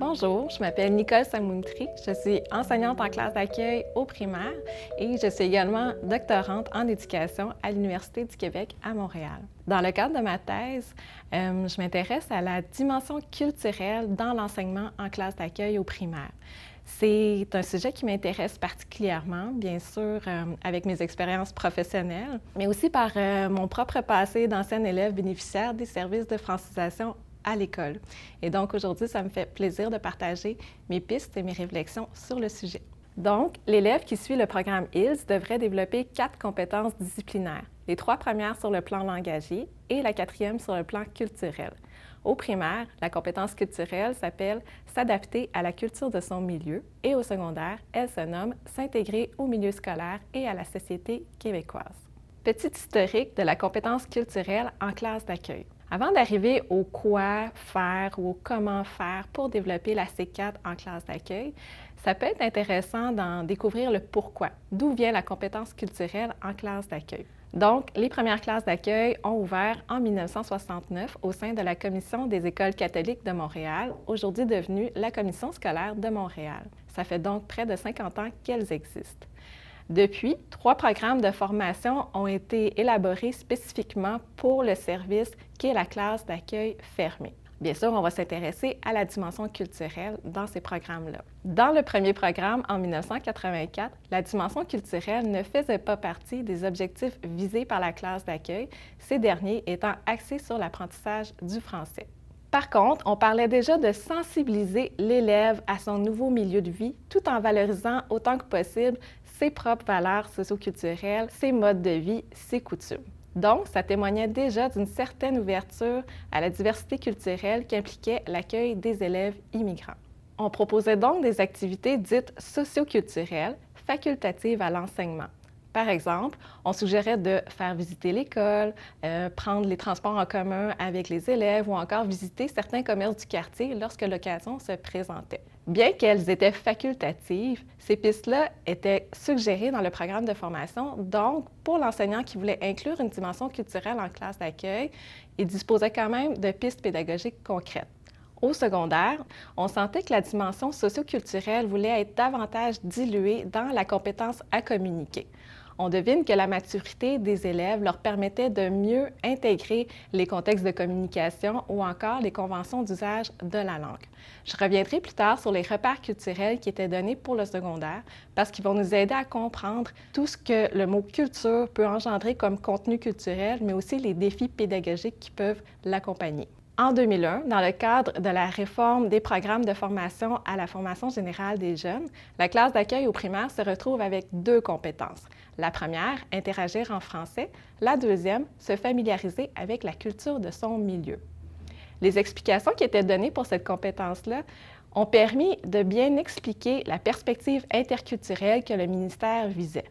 Bonjour, je m'appelle Nicole Samountry. je suis enseignante en classe d'accueil au primaire et je suis également doctorante en éducation à l'Université du Québec à Montréal. Dans le cadre de ma thèse, euh, je m'intéresse à la dimension culturelle dans l'enseignement en classe d'accueil au primaire. C'est un sujet qui m'intéresse particulièrement, bien sûr, euh, avec mes expériences professionnelles, mais aussi par euh, mon propre passé d'ancienne élève bénéficiaire des services de francisation à l'école. Et donc aujourd'hui, ça me fait plaisir de partager mes pistes et mes réflexions sur le sujet. Donc, l'élève qui suit le programme ILS devrait développer quatre compétences disciplinaires, les trois premières sur le plan langagier et la quatrième sur le plan culturel. Au primaire, la compétence culturelle s'appelle s'adapter à la culture de son milieu et au secondaire, elle se nomme s'intégrer au milieu scolaire et à la société québécoise. Petit historique de la compétence culturelle en classe d'accueil. Avant d'arriver au quoi faire ou au comment faire pour développer la C4 en classe d'accueil, ça peut être intéressant d'en découvrir le pourquoi, d'où vient la compétence culturelle en classe d'accueil. Donc, les premières classes d'accueil ont ouvert en 1969 au sein de la Commission des écoles catholiques de Montréal, aujourd'hui devenue la Commission scolaire de Montréal. Ça fait donc près de 50 ans qu'elles existent. Depuis, trois programmes de formation ont été élaborés spécifiquement pour le service qui est la classe d'accueil fermée. Bien sûr, on va s'intéresser à la dimension culturelle dans ces programmes-là. Dans le premier programme, en 1984, la dimension culturelle ne faisait pas partie des objectifs visés par la classe d'accueil, ces derniers étant axés sur l'apprentissage du français. Par contre, on parlait déjà de sensibiliser l'élève à son nouveau milieu de vie tout en valorisant autant que possible ses propres valeurs socioculturelles, ses modes de vie, ses coutumes. Donc, ça témoignait déjà d'une certaine ouverture à la diversité culturelle qu'impliquait l'accueil des élèves immigrants. On proposait donc des activités dites socioculturelles, facultatives à l'enseignement par exemple, on suggérait de faire visiter l'école, euh, prendre les transports en commun avec les élèves ou encore visiter certains commerces du quartier lorsque l'occasion se présentait. Bien qu'elles étaient facultatives, ces pistes-là étaient suggérées dans le programme de formation. Donc, pour l'enseignant qui voulait inclure une dimension culturelle en classe d'accueil, il disposait quand même de pistes pédagogiques concrètes. Au secondaire, on sentait que la dimension socioculturelle voulait être davantage diluée dans la compétence à communiquer. On devine que la maturité des élèves leur permettait de mieux intégrer les contextes de communication ou encore les conventions d'usage de la langue. Je reviendrai plus tard sur les repères culturels qui étaient donnés pour le secondaire parce qu'ils vont nous aider à comprendre tout ce que le mot culture peut engendrer comme contenu culturel, mais aussi les défis pédagogiques qui peuvent l'accompagner en 2001, dans le cadre de la réforme des programmes de formation à la formation générale des jeunes, la classe d'accueil au primaire se retrouve avec deux compétences. La première, interagir en français. La deuxième, se familiariser avec la culture de son milieu. Les explications qui étaient données pour cette compétence-là ont permis de bien expliquer la perspective interculturelle que le ministère visait.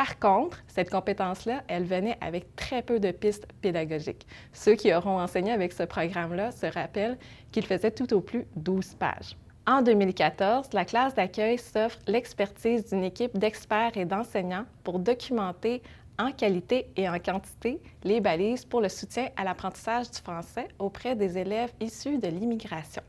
Par contre, cette compétence-là, elle venait avec très peu de pistes pédagogiques. Ceux qui auront enseigné avec ce programme-là se rappellent qu'il faisait tout au plus 12 pages. En 2014, la classe d'accueil s'offre l'expertise d'une équipe d'experts et d'enseignants pour documenter en qualité et en quantité les balises pour le soutien à l'apprentissage du français auprès des élèves issus de l'immigration.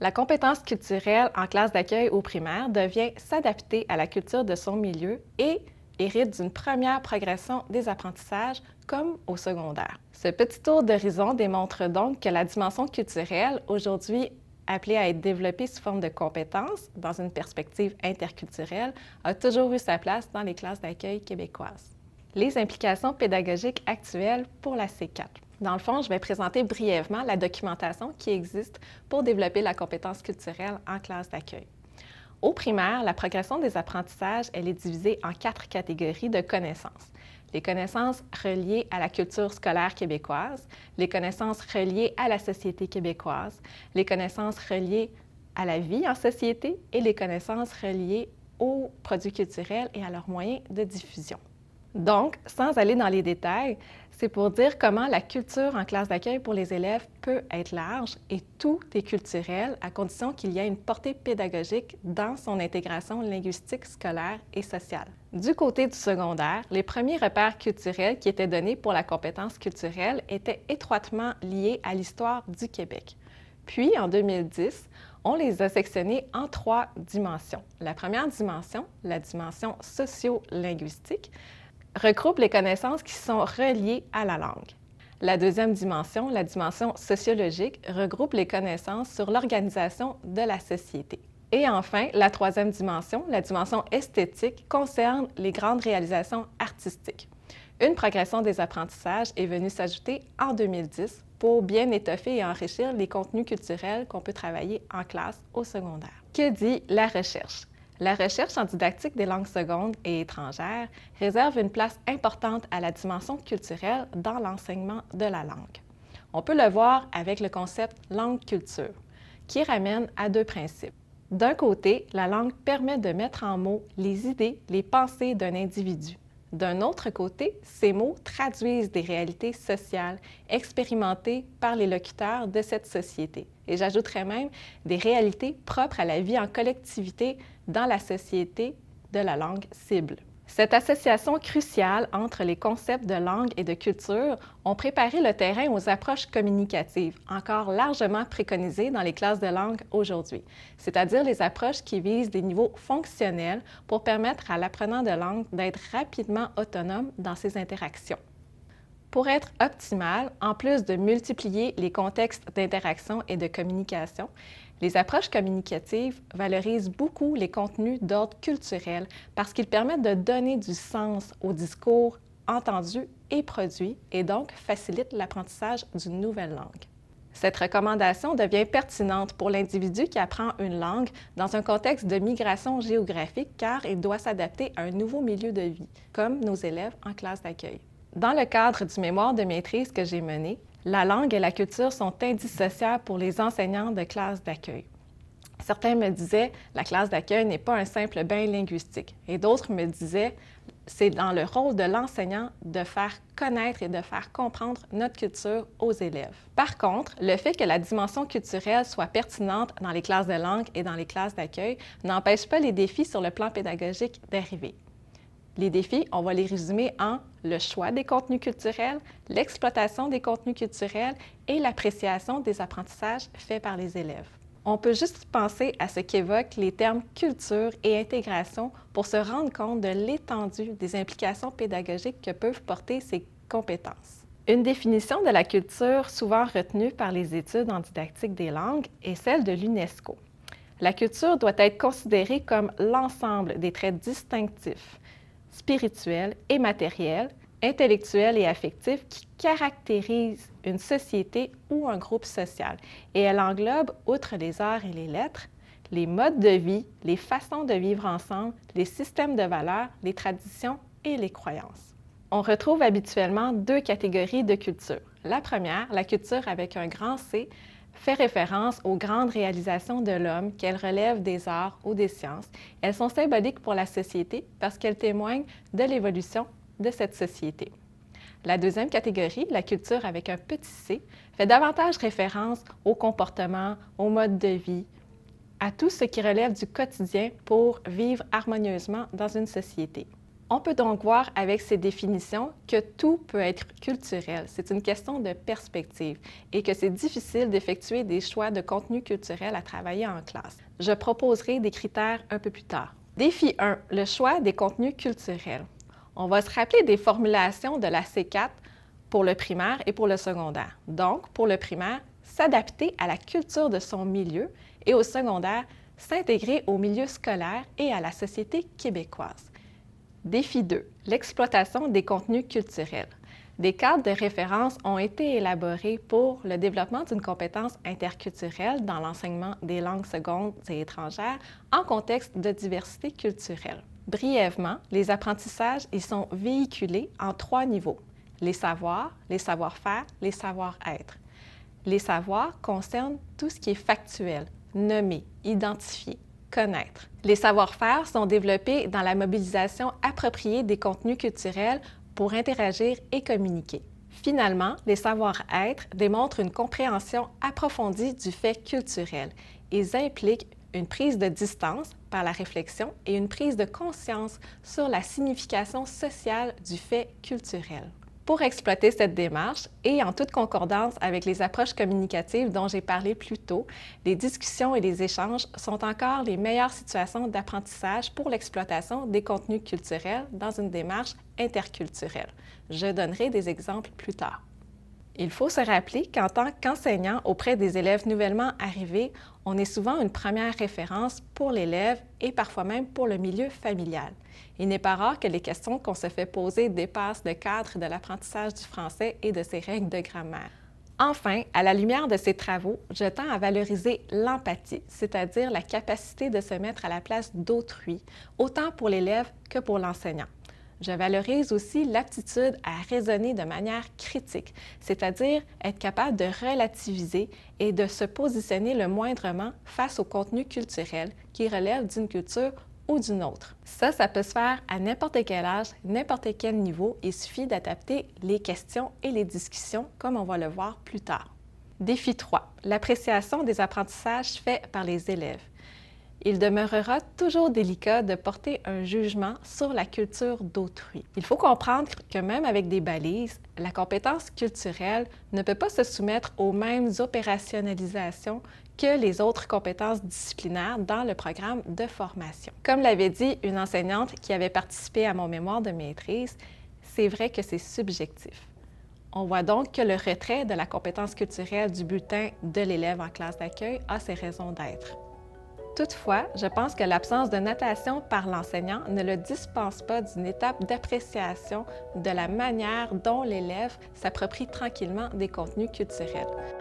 La compétence culturelle en classe d'accueil au primaire devient s'adapter à la culture de son milieu et hérite d'une première progression des apprentissages comme au secondaire. Ce petit tour d'horizon démontre donc que la dimension culturelle, aujourd'hui appelée à être développée sous forme de compétences dans une perspective interculturelle, a toujours eu sa place dans les classes d'accueil québécoises. Les implications pédagogiques actuelles pour la C4. Dans le fond, je vais présenter brièvement la documentation qui existe pour développer la compétence culturelle en classe d'accueil. Au primaire, la progression des apprentissages, est divisée en quatre catégories de connaissances. Les connaissances reliées à la culture scolaire québécoise, les connaissances reliées à la société québécoise, les connaissances reliées à la vie en société et les connaissances reliées aux produits culturels et à leurs moyens de diffusion. Donc, sans aller dans les détails, c'est pour dire comment la culture en classe d'accueil pour les élèves peut être large et tout est culturel à condition qu'il y ait une portée pédagogique dans son intégration linguistique, scolaire et sociale. Du côté du secondaire, les premiers repères culturels qui étaient donnés pour la compétence culturelle étaient étroitement liés à l'histoire du Québec. Puis, en 2010, on les a sectionnés en trois dimensions. La première dimension, la dimension socio-linguistique, regroupe les connaissances qui sont reliées à la langue. La deuxième dimension, la dimension sociologique, regroupe les connaissances sur l'organisation de la société. Et enfin, la troisième dimension, la dimension esthétique, concerne les grandes réalisations artistiques. Une progression des apprentissages est venue s'ajouter en 2010 pour bien étoffer et enrichir les contenus culturels qu'on peut travailler en classe au secondaire. Que dit la recherche? La recherche en didactique des langues secondes et étrangères réserve une place importante à la dimension culturelle dans l'enseignement de la langue. On peut le voir avec le concept langue-culture, qui ramène à deux principes. D'un côté, la langue permet de mettre en mots les idées, les pensées d'un individu. D'un autre côté, ces mots traduisent des réalités sociales expérimentées par les locuteurs de cette société. Et j'ajouterai même des réalités propres à la vie en collectivité dans la société de la langue cible. Cette association cruciale entre les concepts de langue et de culture ont préparé le terrain aux approches communicatives, encore largement préconisées dans les classes de langue aujourd'hui, c'est-à-dire les approches qui visent des niveaux fonctionnels pour permettre à l'apprenant de langue d'être rapidement autonome dans ses interactions. Pour être optimal, en plus de multiplier les contextes d'interaction et de communication, les approches communicatives valorisent beaucoup les contenus d'ordre culturel parce qu'ils permettent de donner du sens au discours entendu et produit et donc facilitent l'apprentissage d'une nouvelle langue. Cette recommandation devient pertinente pour l'individu qui apprend une langue dans un contexte de migration géographique car il doit s'adapter à un nouveau milieu de vie, comme nos élèves en classe d'accueil. Dans le cadre du mémoire de maîtrise que j'ai mené, la langue et la culture sont indissociables pour les enseignants de classe d'accueil. Certains me disaient la classe d'accueil n'est pas un simple bain linguistique et d'autres me disaient c'est dans le rôle de l'enseignant de faire connaître et de faire comprendre notre culture aux élèves. Par contre, le fait que la dimension culturelle soit pertinente dans les classes de langue et dans les classes d'accueil n'empêche pas les défis sur le plan pédagogique d'arriver. Les défis, on va les résumer en le choix des contenus culturels, l'exploitation des contenus culturels et l'appréciation des apprentissages faits par les élèves. On peut juste penser à ce qu'évoquent les termes culture et intégration pour se rendre compte de l'étendue des implications pédagogiques que peuvent porter ces compétences. Une définition de la culture souvent retenue par les études en didactique des langues est celle de l'UNESCO. La culture doit être considérée comme l'ensemble des traits distinctifs, spirituelle et matériel, intellectuelle et affectif qui caractérise une société ou un groupe social. Et elle englobe, outre les arts et les lettres, les modes de vie, les façons de vivre ensemble, les systèmes de valeurs, les traditions et les croyances. On retrouve habituellement deux catégories de culture. La première, la culture avec un grand C, fait référence aux grandes réalisations de l'homme, qu'elles relèvent des arts ou des sciences. Elles sont symboliques pour la société parce qu'elles témoignent de l'évolution de cette société. La deuxième catégorie, la culture avec un petit c, fait davantage référence au comportement, au mode de vie, à tout ce qui relève du quotidien pour vivre harmonieusement dans une société. On peut donc voir avec ces définitions que tout peut être culturel. C'est une question de perspective et que c'est difficile d'effectuer des choix de contenu culturel à travailler en classe. Je proposerai des critères un peu plus tard. Défi 1, le choix des contenus culturels. On va se rappeler des formulations de la C4 pour le primaire et pour le secondaire. Donc, pour le primaire, s'adapter à la culture de son milieu et au secondaire, s'intégrer au milieu scolaire et à la société québécoise. Défi 2. L'exploitation des contenus culturels. Des cadres de référence ont été élaborés pour le développement d'une compétence interculturelle dans l'enseignement des langues secondes et étrangères en contexte de diversité culturelle. Brièvement, les apprentissages y sont véhiculés en trois niveaux. Les savoirs, les savoir-faire, les savoir-être. Les savoirs concernent tout ce qui est factuel, nommé, identifié, connaître. Les savoir-faire sont développés dans la mobilisation appropriée des contenus culturels pour interagir et communiquer. Finalement, les savoir-être démontrent une compréhension approfondie du fait culturel. Ils impliquent une prise de distance par la réflexion et une prise de conscience sur la signification sociale du fait culturel pour exploiter cette démarche et en toute concordance avec les approches communicatives dont j'ai parlé plus tôt, les discussions et les échanges sont encore les meilleures situations d'apprentissage pour l'exploitation des contenus culturels dans une démarche interculturelle. Je donnerai des exemples plus tard. Il faut se rappeler qu'en tant qu'enseignant auprès des élèves nouvellement arrivés, on est souvent une première référence pour l'élève et parfois même pour le milieu familial. Il n'est pas rare que les questions qu'on se fait poser dépassent le cadre de l'apprentissage du français et de ses règles de grammaire. Enfin, à la lumière de ces travaux, je tends à valoriser l'empathie, c'est-à-dire la capacité de se mettre à la place d'autrui, autant pour l'élève que pour l'enseignant. Je valorise aussi l'aptitude à raisonner de manière critique, c'est-à-dire être capable de relativiser et de se positionner le moindrement face au contenu culturel qui relève d'une culture ou d'une autre. Ça, ça peut se faire à n'importe quel âge, n'importe quel niveau. Il suffit d'adapter les questions et les discussions comme on va le voir plus tard. Défi 3. L'appréciation des apprentissages faits par les élèves. Il demeurera toujours délicat de porter un jugement sur la culture d'autrui. Il faut comprendre que même avec des balises, la compétence culturelle ne peut pas se soumettre aux mêmes opérationnalisations que les autres compétences disciplinaires dans le programme de formation. Comme l'avait dit une enseignante qui avait participé à mon mémoire de maîtrise, c'est vrai que c'est subjectif. On voit donc que le retrait de la compétence culturelle du bulletin de l'élève en classe d'accueil a ses raisons d'être. Toutefois, je pense que l'absence de notation par l'enseignant ne le dispense pas d'une étape d'appréciation de la manière dont l'élève s'approprie tranquillement des contenus culturels.